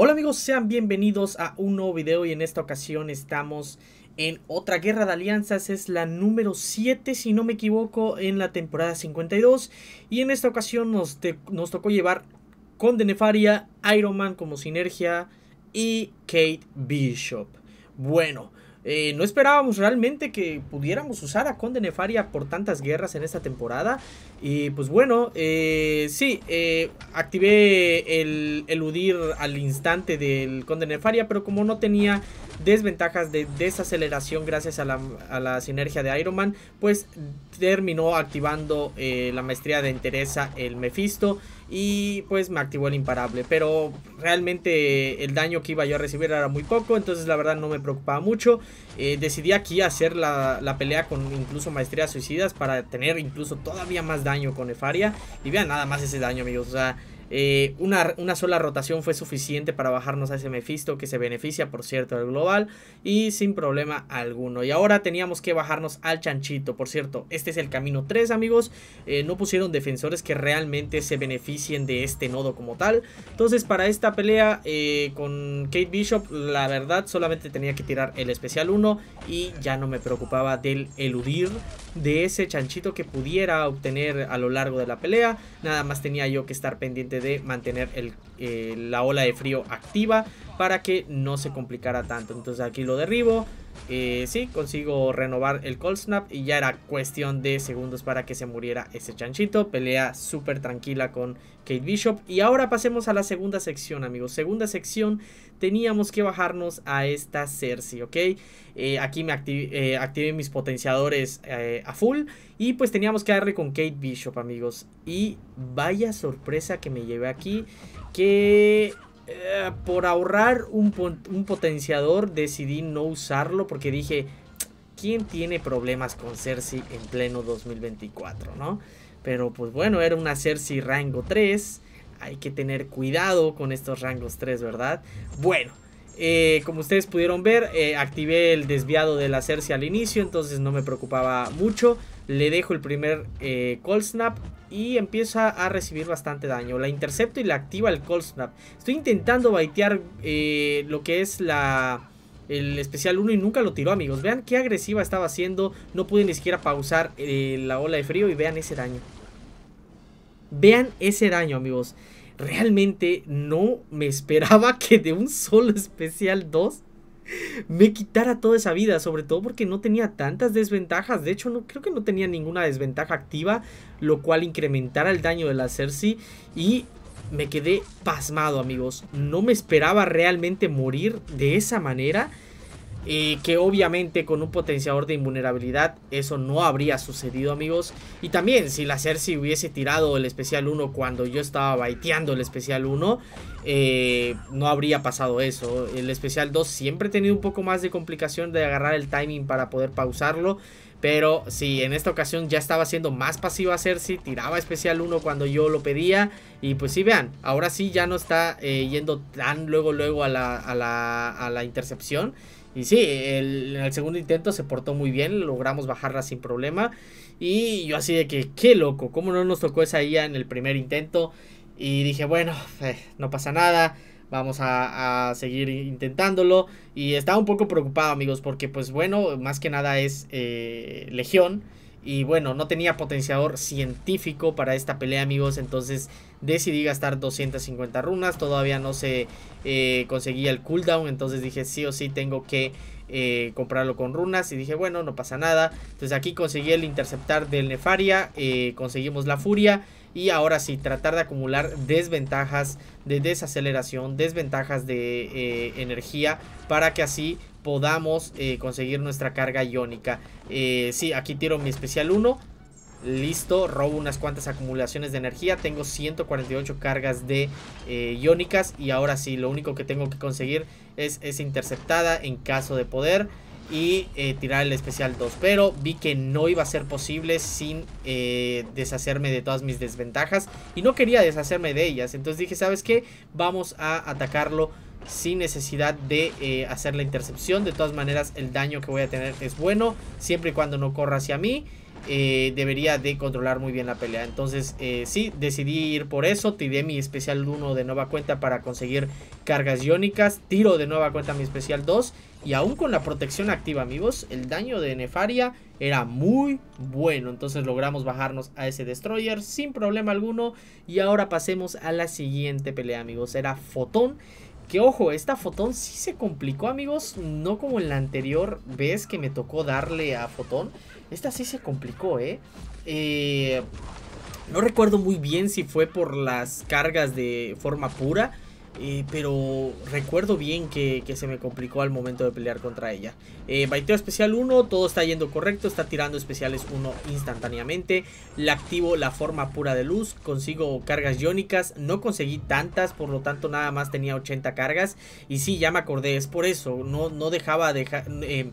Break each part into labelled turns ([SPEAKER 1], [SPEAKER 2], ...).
[SPEAKER 1] Hola amigos, sean bienvenidos a un nuevo video y en esta ocasión estamos en otra guerra de alianzas, es la número 7 si no me equivoco en la temporada 52 y en esta ocasión nos, nos tocó llevar con Nefaria Iron Man como sinergia y Kate Bishop. Bueno, eh, no esperábamos realmente que pudiéramos usar a Conde Nefaria por tantas guerras en esta temporada. Y pues bueno, eh, sí, eh, activé el eludir al instante del Conde Nefaria, pero como no tenía desventajas de desaceleración gracias a la, a la sinergia de Iron Man, pues terminó activando la maestría de Interesa el Mephisto y pues me activó el imparable. Pero realmente el daño que iba yo a recibir era muy poco, entonces la verdad no me preocupaba mucho. Eh, decidí aquí hacer la, la, pelea con incluso maestrías suicidas para tener incluso todavía más daño con Efaria. Y vean nada más ese daño amigos, o sea... Eh, una, una, sola rotación fue suficiente para bajarnos a ese Mephisto que se beneficia, por cierto, del global y sin problema alguno. Y ahora teníamos que bajarnos al chanchito, por cierto, este es el camino 3, amigos. Eh, no pusieron defensores que realmente se beneficien de este nodo como tal. Entonces, para esta pelea eh, con Kate Bishop, la verdad, solamente tenía que tirar el especial 1 y ya no me preocupaba del eludir de ese chanchito que pudiera obtener a lo largo de la pelea. Nada más tenía yo que estar pendiente de mantener eh, la ola de frío activa para que no se complicara tanto. Entonces aquí lo derribo, eh, sí, consigo renovar el Cold Snap y ya era cuestión de segundos para que se muriera ese chanchito. Pelea súper tranquila con Kate Bishop. Y ahora pasemos a la segunda sección, amigos. Segunda sección, teníamos que bajarnos a esta Cersei, ¿ok? Eh, aquí me eh, activé mis potenciadores a full. Y pues teníamos que darle con Kate Bishop, amigos. Y vaya sorpresa que me llevé aquí. Que eh, por ahorrar un, un potenciador decidí no usarlo porque dije, ¿quién tiene problemas con Cersei en pleno 2024, no? Pero pues bueno, era una Cersei rango 3. Hay que tener cuidado con estos rangos 3, ¿verdad? Bueno, eh, como ustedes pudieron ver, eh, activé el desviado de la Cersei al inicio, entonces no me preocupaba mucho. Le dejo el primer eh, Cold Snap y empieza a recibir bastante daño. La intercepto y la activa el Cold Snap. Estoy intentando baitear lo que es la el especial 1 y nunca lo tiró, amigos. Vean qué agresiva estaba haciendo. No pude ni siquiera pausar la ola de frío y vean ese daño. Vean ese daño, amigos realmente no me esperaba que de un solo especial 2 me quitara toda esa vida, sobre todo porque no tenía tantas desventajas, de hecho no creo que no tenía ninguna desventaja activa, lo cual incrementara el daño de la Cersei y me quedé pasmado amigos, no me esperaba realmente morir de esa manera y que obviamente con un potenciador de invulnerabilidad eso no habría sucedido amigos. Y también si la Cersei hubiese tirado el especial 1 cuando yo estaba baiteando el especial 1, eh, no habría pasado eso. El especial 2 siempre ha tenido un poco más de complicación de agarrar el timing para poder pausarlo. Pero si en esta ocasión ya estaba siendo más pasiva Cersei, tiraba especial 1 cuando yo lo pedía. Y pues sí, vean, ahora sí ya no está eh, yendo tan luego luego a la, a la, a la intercepción y sí, el, en el segundo intento se portó muy bien, logramos bajarla sin problema. Y yo así de que, qué loco, cómo no nos tocó esa IA en el primer intento. Y dije, bueno, eh, no pasa nada, vamos a, seguir intentándolo. Y estaba un poco preocupado, amigos, porque pues bueno, más que nada es eh, Legión. Y bueno, no tenía potenciador científico para esta pelea, amigos. Entonces decidí gastar 250 runas. Todavía no se eh, conseguía el cooldown. Entonces dije, sí o sí, tengo que eh, comprarlo con runas. Y dije, bueno, no pasa nada. Entonces aquí conseguí el interceptar del Nefaria. Eh, conseguimos la furia y ahora sí tratar de acumular desventajas de desaceleración, desventajas de eh, energía para que así podamos eh, conseguir nuestra carga iónica. Eh, sí, aquí tiro mi especial 1. Listo, robo unas cuantas acumulaciones de energía. Tengo 148 cargas de iónicas. Y ahora sí, lo único que tengo que conseguir es, es interceptada en caso de poder y eh, tirar el especial 2. Pero vi que no iba a ser posible sin eh, deshacerme de todas mis desventajas. Y no quería deshacerme de ellas. Entonces dije, ¿sabes qué? Vamos a atacarlo sin necesidad de eh, hacer la intercepción. De todas maneras, el daño que voy a tener es bueno. Siempre y cuando no corra hacia mí. Eh, debería de controlar muy bien la pelea. Entonces, eh, sí, decidí ir por eso. Tiré mi especial 1 de nueva cuenta para conseguir cargas iónicas. Tiro de nueva cuenta mi especial 2. Y aún con la protección activa, amigos, el daño de Nefaria era muy bueno. Entonces logramos bajarnos a ese Destroyer sin problema alguno. Y ahora pasemos a la siguiente pelea, amigos. Era Fotón. Que ojo, esta Fotón sí se complicó, amigos. No como en la anterior vez que me tocó darle a Fotón. Esta sí se complicó, ¿eh? eh no recuerdo muy bien si fue por las cargas de forma pura eh, pero recuerdo bien que, se me complicó al momento de pelear contra ella. Eh, baiteo especial 1, todo está yendo correcto, está tirando especiales 1 instantáneamente. La activo la forma pura de luz, consigo cargas iónicas, no conseguí tantas, por lo tanto nada más tenía 80 cargas. Y sí, ya me acordé, es por eso, no, no dejaba eh,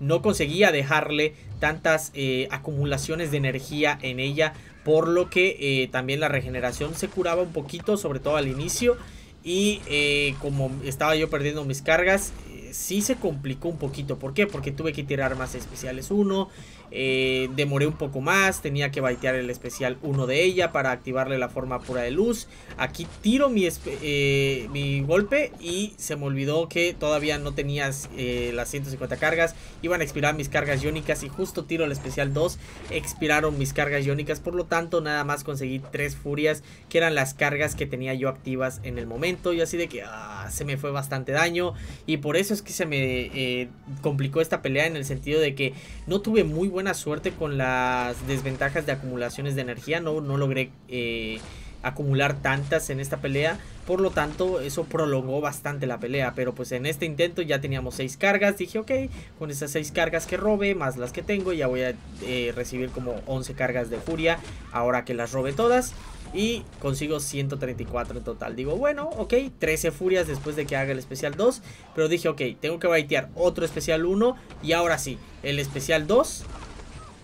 [SPEAKER 1] no conseguía dejarle tantas eh, acumulaciones de energía en ella, por lo que también la regeneración se curaba un poquito, sobre todo al inicio. Y eh, como estaba yo perdiendo mis cargas, eh, sí se complicó un poquito. ¿Por qué? Porque tuve que tirar más especiales Uno... Eh, demoré un poco más, tenía que baitear el especial 1 de ella para activarle la forma pura de luz. Aquí tiro mi, eh, mi golpe y se me olvidó que todavía no tenías eh, las 150 cargas. Iban a expirar mis cargas iónicas y justo tiro el especial 2, expiraron mis cargas iónicas. Por lo tanto, nada más conseguí 3 furias que eran las cargas que tenía yo activas en el momento. Y así de que ah, se me fue bastante daño y por eso es que se me complicó esta pelea en el sentido de que no tuve muy buena buena suerte con las desventajas de acumulaciones de energía. No, no logré eh, acumular tantas en esta pelea. Por lo tanto, eso prolongó bastante la pelea. Pero pues en este intento ya teníamos 6 cargas. Dije, ok, con esas 6 cargas que robe, más las que tengo, ya voy a eh, recibir como 11 cargas de furia. Ahora que las robe todas. Y consigo 134 en total. Digo, bueno, ok, 13 furias después de que haga el especial 2. Pero dije, ok, tengo que baitear otro especial 1. Y ahora sí, el especial 2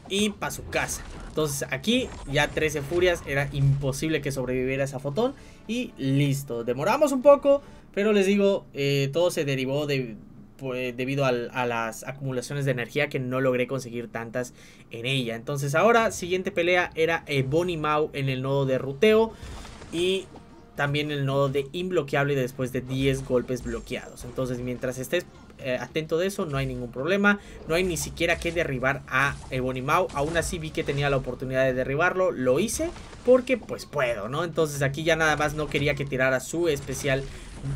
[SPEAKER 1] y para su casa. Entonces aquí ya 13 furias, era imposible que sobreviviera esa fotón y listo. Demoramos un poco, pero les digo, eh, todo se derivó de, pues, debido a, las acumulaciones de energía que no logré conseguir tantas en ella. Entonces ahora, siguiente pelea era eh, Bonnie Mau en el nodo de ruteo y también el nodo de imbloqueable después de 10 golpes bloqueados. Entonces mientras estés eh, atento de eso, no hay ningún problema. No hay ni siquiera que derribar a Ebonimau. Eh, Aún así vi que tenía la oportunidad de derribarlo, lo hice porque pues puedo, ¿no? Entonces aquí ya nada más no quería que tirara su especial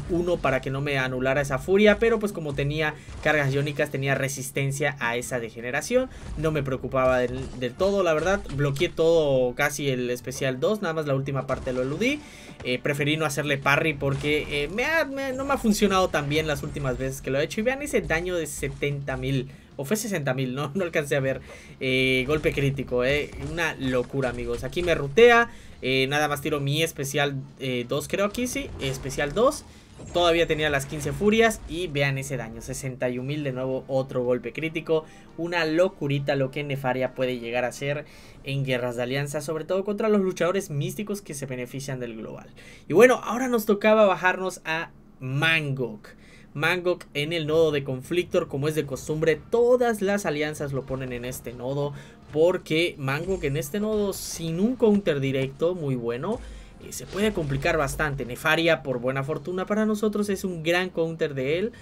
[SPEAKER 1] uno para que no me anulara esa furia, pero pues como tenía cargas iónicas tenía resistencia a esa degeneración, no me preocupaba del, todo, la verdad, bloqueé todo casi el especial 2, nada más la última parte lo eludí, eh, preferí no hacerle parry porque eh, me no me ha funcionado tan bien las últimas veces que lo he hecho y vean ese daño de 70.000 o fue 60.000, no, no alcancé a ver. Eh, golpe crítico, eh. Una locura, amigos. Aquí me rutea. Eh, nada más tiro mi especial 2, eh, creo aquí, sí. Especial 2. Todavía tenía las 15 furias y vean ese daño, 61.000 de nuevo otro golpe crítico, una locurita lo que Nefaria puede llegar a hacer en guerras de alianza, sobre todo contra los luchadores místicos que se benefician del global. Y bueno, ahora nos tocaba bajarnos a Mangok. Mangok en el nodo de Conflictor, como es de costumbre, todas las alianzas lo ponen en este nodo, porque Mangok en este nodo, sin un counter directo muy bueno, eh, se puede complicar bastante. Nefaria, por buena fortuna para nosotros, es un gran counter de él.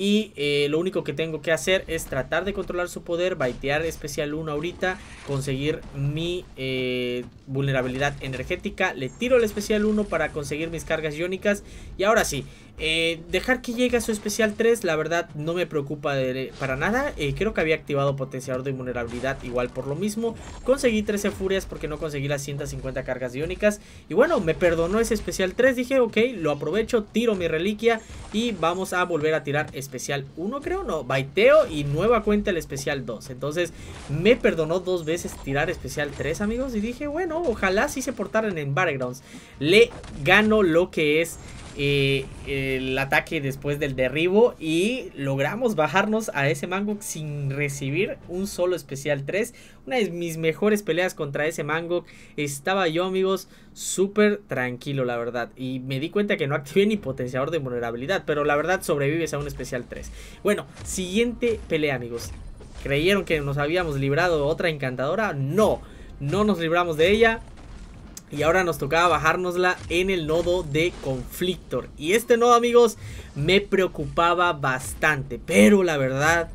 [SPEAKER 1] Y eh, lo único que tengo que hacer es tratar de controlar su poder, baitear especial 1 ahorita, conseguir mi eh, vulnerabilidad energética. Le tiro el especial 1 para conseguir mis cargas iónicas. Y ahora sí, eh, dejar que llegue a su especial 3, la verdad no me preocupa para nada. Eh, creo que había activado potenciador de invulnerabilidad igual por lo mismo. Conseguí 13 furias porque no conseguí las 150 cargas iónicas. Y bueno, me perdonó ese especial 3. Dije, ok, lo aprovecho, tiro mi reliquia y vamos a volver a tirar especial 1, creo, no. Baiteo y nueva cuenta el especial 2. Entonces me perdonó dos veces tirar especial 3, amigos. Y dije, bueno, ojalá si se portaran en Battlegrounds. Le gano lo que es... Eh, el ataque después del derribo y logramos bajarnos a ese Mangok sin recibir un solo especial 3. Una de mis mejores peleas contra ese Mangok. Estaba yo amigos súper tranquilo la verdad y me di cuenta que no activé ni potenciador de vulnerabilidad, pero la verdad sobrevives a un especial 3. Bueno, siguiente pelea amigos. ¿Creyeron que nos habíamos librado otra encantadora? No, no nos libramos de ella. Y ahora nos tocaba bajárnosla en el nodo de Conflictor. Y este nodo, amigos, me preocupaba bastante. Pero la verdad,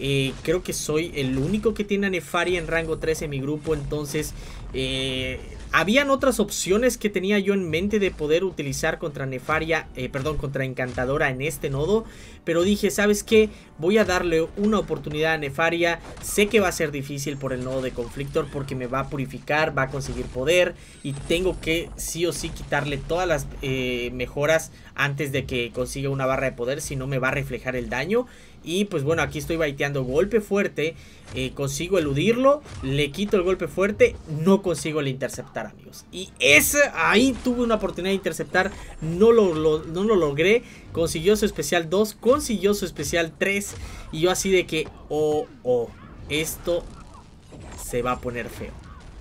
[SPEAKER 1] eh, creo que soy el único que tiene a Nefaria en rango 3 en mi grupo. Entonces, eh, habían otras opciones que tenía yo en mente de poder utilizar contra Nefaria, eh, perdón, contra Encantadora en este nodo, pero dije, ¿sabes qué? Voy a darle una oportunidad a Nefaria, sé que va a ser difícil por el nodo de Conflictor porque me va a purificar, va a conseguir poder y tengo que sí o sí quitarle todas las eh, mejoras antes de que consiga una barra de poder, si no me va a reflejar el daño y pues bueno, aquí estoy baiteando golpe fuerte. Eh, consigo eludirlo. Le quito el golpe fuerte. No consigo el interceptar, amigos. Y ese ahí tuve una oportunidad de interceptar. No lo, no lo logré. Consiguió su especial 2. Consiguió su especial 3. Y yo así de que, oh, oh. Esto se va a poner feo.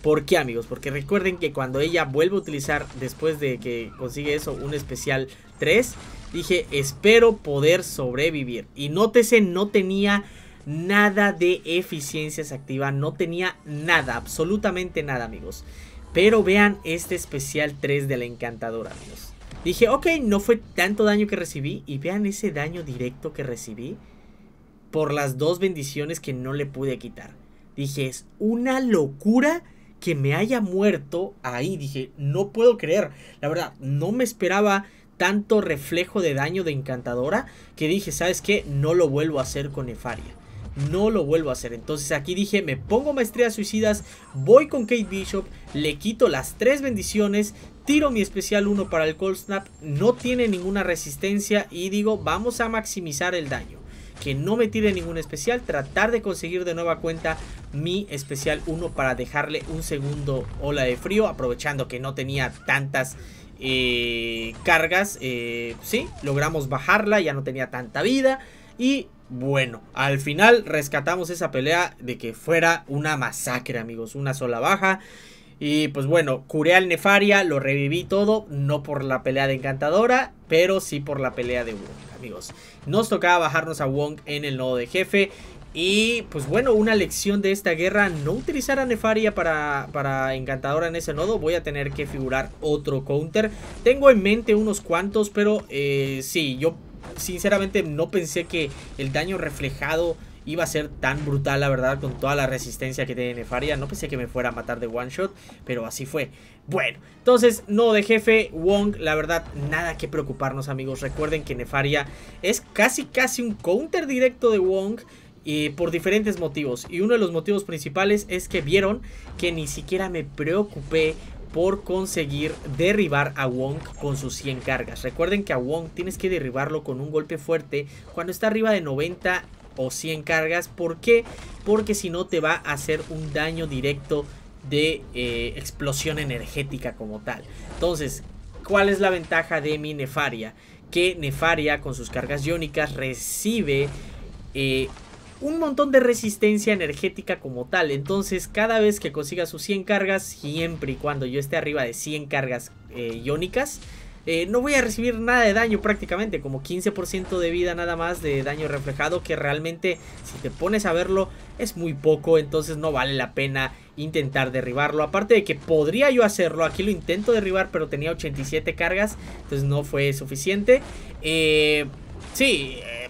[SPEAKER 1] ¿Por qué amigos? Porque recuerden que cuando ella vuelve a utilizar después de que consigue eso un especial 3, Dije, espero poder sobrevivir. Y nótese, no tenía nada de eficiencias activas. No tenía nada, absolutamente nada, amigos. Pero vean este especial 3 de la encantadora, amigos. Dije, ok, no fue tanto daño que recibí. Y vean ese daño directo que recibí por las dos bendiciones que no le pude quitar. Dije, es una locura que me haya muerto ahí. Dije, no puedo creer. La verdad, no me esperaba tanto reflejo de daño de encantadora que dije, ¿sabes qué? No lo vuelvo a hacer con Nefaria. No lo vuelvo a hacer. Entonces aquí dije, me pongo maestría suicidas, voy con Kate Bishop, le quito las tres bendiciones, tiro mi especial 1 para el Cold Snap, no tiene ninguna resistencia y digo, vamos a maximizar el daño. Que no me tire ningún especial, tratar de conseguir de nueva cuenta mi especial 1 para dejarle un segundo ola de frío, aprovechando que no tenía tantas eh, cargas, eh, sí, logramos bajarla, ya no tenía tanta vida. Y bueno, al final rescatamos esa pelea de que fuera una masacre, amigos, una sola baja. Y pues bueno, curé al Nefaria, lo reviví todo, no por la pelea de Encantadora, pero sí por la pelea de Wong, amigos. Nos tocaba bajarnos a Wong en el nodo de jefe y pues bueno, una lección de esta guerra, no utilizar a Nefaria para, para, Encantadora en ese nodo, voy a tener que figurar otro counter. Tengo en mente unos cuantos, pero eh, sí, yo sinceramente no pensé que el daño reflejado iba a ser tan brutal, la verdad, con toda la resistencia que tiene Nefaria. No pensé que me fuera a matar de one shot, pero así fue. Bueno, entonces, no de jefe, Wong, la verdad, nada que preocuparnos, amigos. Recuerden que Nefaria es casi, casi un counter directo de Wong. Y por diferentes motivos. Y uno de los motivos principales es que vieron que ni siquiera me preocupé por conseguir derribar a Wong con sus 100 cargas. Recuerden que a Wong tienes que derribarlo con un golpe fuerte cuando está arriba de 90 o 100 cargas. ¿Por qué? Porque si no te va a hacer un daño directo de eh, explosión energética como tal. Entonces, ¿cuál es la ventaja de mi Nefaria? Que Nefaria con sus cargas iónicas recibe... Eh, un montón de resistencia energética como tal. Entonces cada vez que consiga sus 100 cargas, siempre y cuando yo esté arriba de 100 cargas eh, iónicas, eh, no voy a recibir nada de daño prácticamente, como 15% de vida nada más de daño reflejado, que realmente si te pones a verlo es muy poco, entonces no vale la pena intentar derribarlo. Aparte de que podría yo hacerlo, aquí lo intento derribar, pero tenía 87 cargas, entonces no fue suficiente. Eh, sí, eh,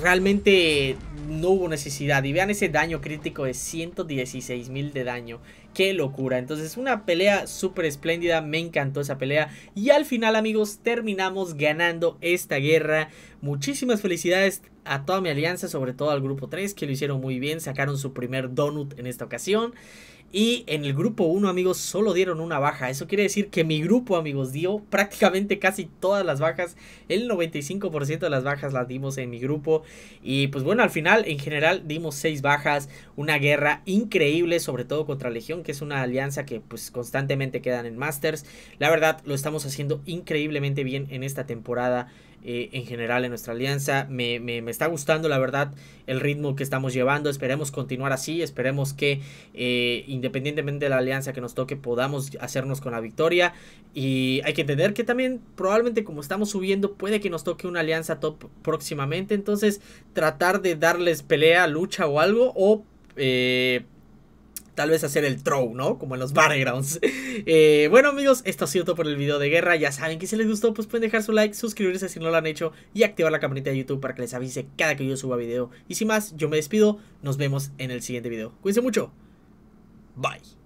[SPEAKER 1] realmente no hubo necesidad. Y vean ese daño crítico de 116 mil de daño. Qué locura. Entonces una pelea súper espléndida. Me encantó esa pelea. Y al final amigos terminamos ganando esta guerra. Muchísimas felicidades a toda mi alianza. Sobre todo al grupo 3 que lo hicieron muy bien. Sacaron su primer donut en esta ocasión. Y en el grupo 1, amigos, solo dieron una baja. Eso quiere decir que mi grupo, amigos, dio prácticamente casi todas las bajas. El 95% de las bajas las dimos en mi grupo. Y pues bueno, al final, en general, dimos 6 bajas. Una guerra increíble, sobre todo contra Legión, que es una alianza que pues constantemente quedan en Masters. La verdad, lo estamos haciendo increíblemente bien en esta temporada. Eh, en general en nuestra alianza. Me, está gustando, la verdad, el ritmo que estamos llevando. Esperemos continuar así. Esperemos que, eh, independientemente de la alianza que nos toque, podamos hacernos con la victoria. Y hay que entender que también, probablemente, como estamos subiendo, puede que nos toque una alianza top próximamente. Entonces, tratar de darles pelea, lucha o algo. O. Eh, tal vez hacer el throw, ¿no? Como en los battlegrounds. Eh, bueno amigos, esto ha sido todo por el video de guerra. Ya saben que si les gustó, pues pueden dejar su like, suscribirse si no lo han hecho y activar la campanita de YouTube para que les avise cada que yo suba video. Y sin más, yo me despido. Nos vemos en el siguiente video. Cuídense mucho. Bye.